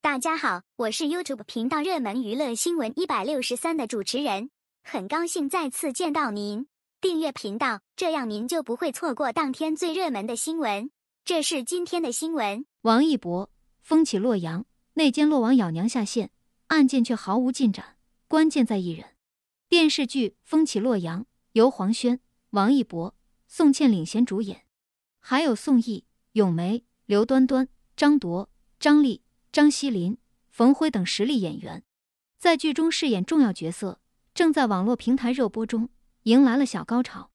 大家好，我是 YouTube 频道热门娱乐新闻一百六十三的主持人，很高兴再次见到您。订阅频道，这样您就不会错过当天最热门的新闻。这是今天的新闻：王一博《风起洛阳》内奸落网，咬娘下线，案件却毫无进展，关键在一人。电视剧《风起洛阳》由黄轩、王一博、宋茜领衔主演，还有宋轶、咏梅、刘端端、张铎、张丽、张希林、冯辉等实力演员在剧中饰演重要角色，正在网络平台热播中，迎来了小高潮。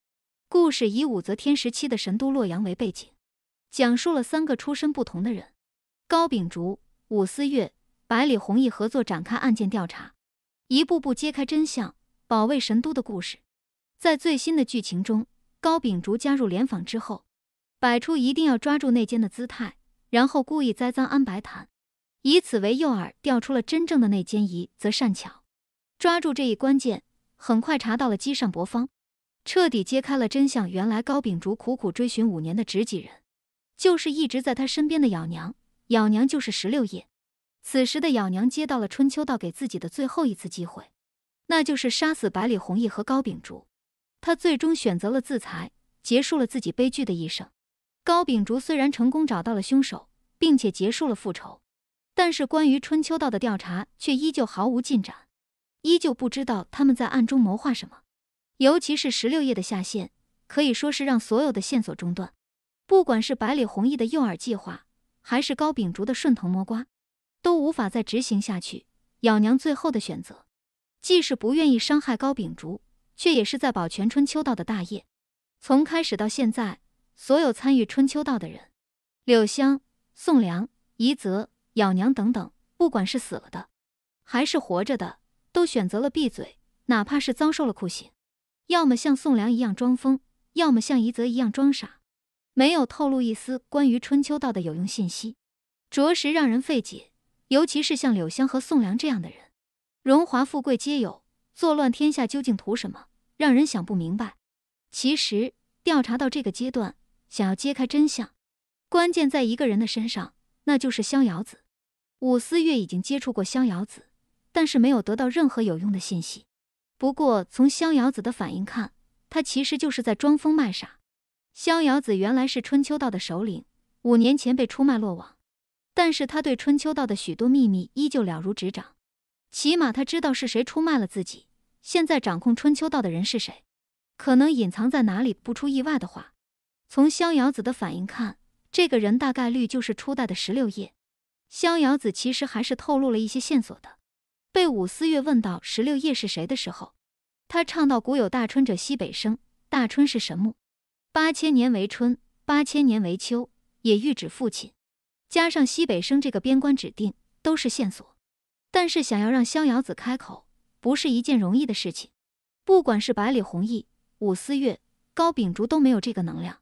故事以武则天时期的神都洛阳为背景，讲述了三个出身不同的人——高秉烛、武思月、百里弘毅合作展开案件调查，一步步揭开真相，保卫神都的故事。在最新的剧情中，高秉烛加入联防之后，摆出一定要抓住内奸的姿态，然后故意栽赃安白檀。以此为诱饵，钓出了真正的内奸。疑则善巧，抓住这一关键，很快查到了姬善博方，彻底揭开了真相。原来高秉烛苦苦追寻五年的知己人，就是一直在他身边的咬娘。咬娘就是石榴叶。此时的咬娘接到了春秋道给自己的最后一次机会，那就是杀死百里弘毅和高秉烛。他最终选择了自裁，结束了自己悲剧的一生。高秉烛虽然成功找到了凶手，并且结束了复仇。但是，关于春秋道的调查却依旧毫无进展，依旧不知道他们在暗中谋划什么。尤其是十六叶的下线，可以说是让所有的线索中断。不管是百里弘毅的诱饵计划，还是高秉烛的顺藤摸瓜，都无法再执行下去。咬娘最后的选择，既是不愿意伤害高秉烛，却也是在保全春秋道的大业。从开始到现在，所有参与春秋道的人，柳香、宋良、夷则。咬娘等等，不管是死了的，还是活着的，都选择了闭嘴，哪怕是遭受了酷刑，要么像宋良一样装疯，要么像夷则一样装傻，没有透露一丝关于春秋道的有用信息，着实让人费解。尤其是像柳香和宋良这样的人，荣华富贵皆有，作乱天下究竟图什么，让人想不明白。其实调查到这个阶段，想要揭开真相，关键在一个人的身上，那就是逍遥子。武思月已经接触过逍遥子，但是没有得到任何有用的信息。不过从逍遥子的反应看，他其实就是在装疯卖傻。逍遥子原来是春秋道的首领，五年前被出卖落网，但是他对春秋道的许多秘密依旧了如指掌。起码他知道是谁出卖了自己，现在掌控春秋道的人是谁，可能隐藏在哪里。不出意外的话，从逍遥子的反应看，这个人大概率就是初代的石榴叶。逍遥子其实还是透露了一些线索的。被伍思月问到十六夜是谁的时候，他唱到“古有大春者，西北生”，大春是神木，八千年为春，八千年为秋，也喻指父亲。加上西北生这个边关指定，都是线索。但是想要让逍遥子开口，不是一件容易的事情。不管是百里弘毅、伍思月、高秉烛都没有这个能量，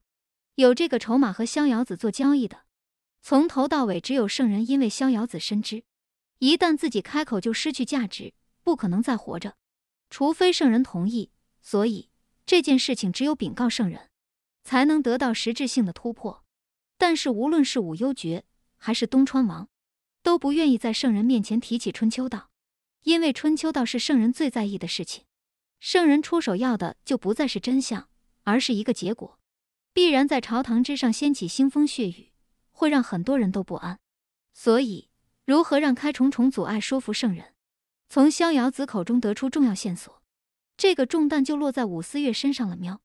有这个筹码和逍遥子做交易的。从头到尾，只有圣人。因为逍遥子深知，一旦自己开口，就失去价值，不可能再活着，除非圣人同意。所以，这件事情只有禀告圣人，才能得到实质性的突破。但是，无论是武幽爵还是东川王，都不愿意在圣人面前提起春秋道，因为春秋道是圣人最在意的事情。圣人出手要的就不再是真相，而是一个结果，必然在朝堂之上掀起腥风血雨。会让很多人都不安，所以如何让开重重阻碍说服圣人，从逍遥子口中得出重要线索，这个重担就落在武思月身上了。喵。